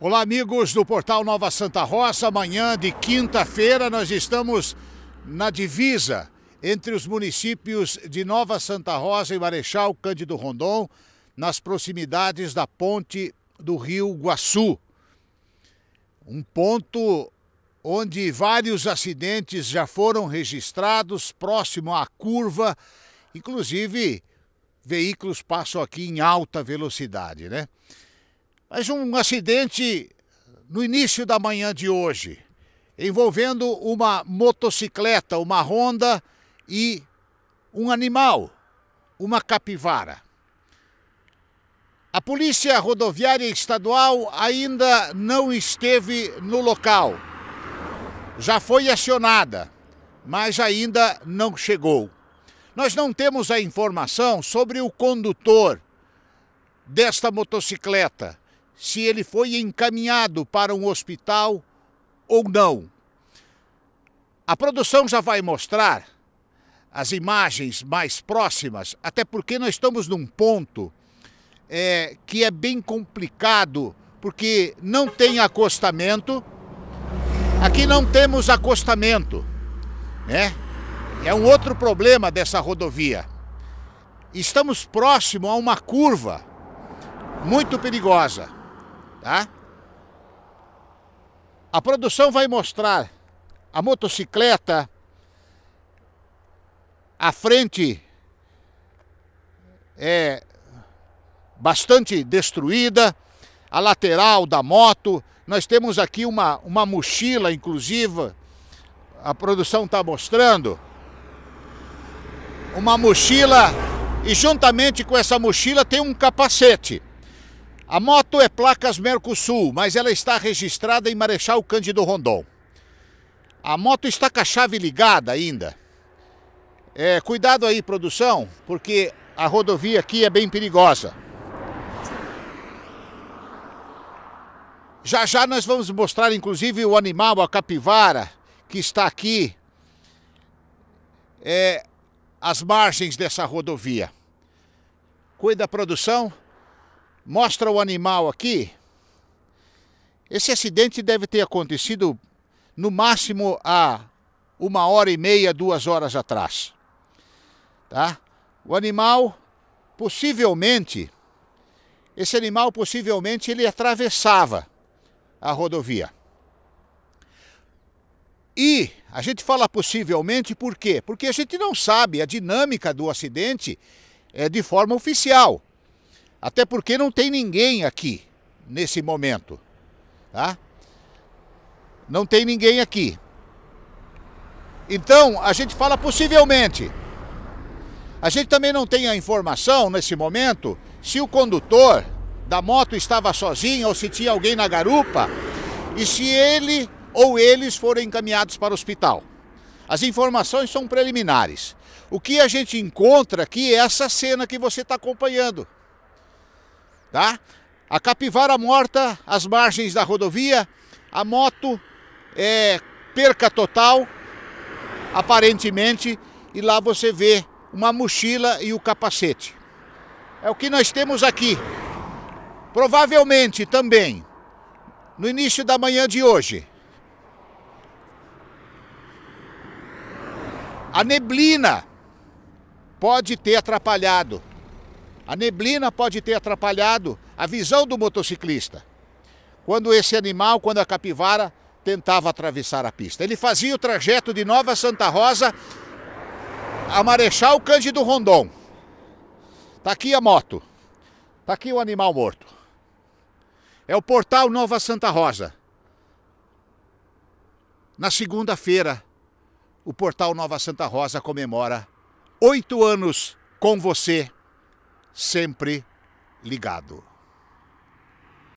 Olá, amigos do portal Nova Santa Rosa. Amanhã de quinta-feira nós estamos na divisa entre os municípios de Nova Santa Rosa e Marechal Cândido Rondon, nas proximidades da ponte do Rio Guaçu. Um ponto onde vários acidentes já foram registrados próximo à curva, inclusive veículos passam aqui em alta velocidade, né? Mas um acidente no início da manhã de hoje, envolvendo uma motocicleta, uma Honda e um animal, uma capivara. A Polícia Rodoviária Estadual ainda não esteve no local. Já foi acionada, mas ainda não chegou. Nós não temos a informação sobre o condutor desta motocicleta se ele foi encaminhado para um hospital ou não. A produção já vai mostrar as imagens mais próximas, até porque nós estamos num ponto é, que é bem complicado, porque não tem acostamento. Aqui não temos acostamento, né? É um outro problema dessa rodovia. Estamos próximo a uma curva muito perigosa tá? A produção vai mostrar a motocicleta à frente é bastante destruída, a lateral da moto. Nós temos aqui uma, uma mochila, inclusive, a produção está mostrando. Uma mochila, e juntamente com essa mochila tem um capacete. A moto é placas Mercosul, mas ela está registrada em Marechal Cândido Rondon. A moto está com a chave ligada ainda. É, cuidado aí, produção, porque a rodovia aqui é bem perigosa. Já já nós vamos mostrar, inclusive, o animal, a capivara, que está aqui é, às margens dessa rodovia. Cuida, produção. Mostra o animal aqui. Esse acidente deve ter acontecido no máximo há uma hora e meia, duas horas atrás. Tá? O animal, possivelmente, esse animal possivelmente ele atravessava a rodovia. E a gente fala possivelmente por quê? Porque a gente não sabe a dinâmica do acidente é, de forma oficial. Até porque não tem ninguém aqui nesse momento, tá? Não tem ninguém aqui. Então, a gente fala possivelmente. A gente também não tem a informação nesse momento se o condutor da moto estava sozinho ou se tinha alguém na garupa e se ele ou eles foram encaminhados para o hospital. As informações são preliminares. O que a gente encontra aqui é essa cena que você está acompanhando tá? A capivara morta às margens da rodovia, a moto é perca total, aparentemente, e lá você vê uma mochila e o capacete. É o que nós temos aqui. Provavelmente também, no início da manhã de hoje, a neblina pode ter atrapalhado a neblina pode ter atrapalhado a visão do motociclista. Quando esse animal, quando a capivara, tentava atravessar a pista. Ele fazia o trajeto de Nova Santa Rosa a Marechal Cândido Rondon. Tá aqui a moto. Tá aqui o animal morto. É o portal Nova Santa Rosa. Na segunda-feira, o portal Nova Santa Rosa comemora oito anos com você sempre ligado.